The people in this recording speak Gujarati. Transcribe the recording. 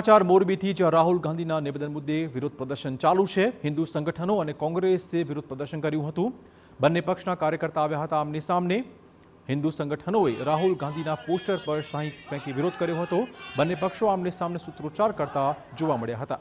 સમાચાર મોરબીથી જ રાહુલ ગાંધીના નિવેદન મુદ્દે વિરોધ પ્રદર્શન ચાલુ છે હિન્દુ સંગઠનો અને કોંગ્રેસે વિરોધ પ્રદર્શન કર્યું હતું બંને પક્ષના કાર્યકર્તા આવ્યા હતા આમની સામને હિન્દુ સંગઠનોએ રાહુલ ગાંધીના પોસ્ટર પર શાહી ફેંકી વિરોધ કર્યો હતો બંને પક્ષો આમને સામને સૂત્રોચ્ચાર કરતા જોવા મળ્યા હતા